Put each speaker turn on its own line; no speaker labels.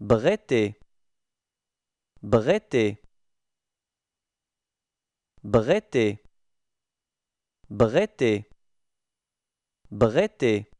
Breté. brete, Breté. Breté. Breté.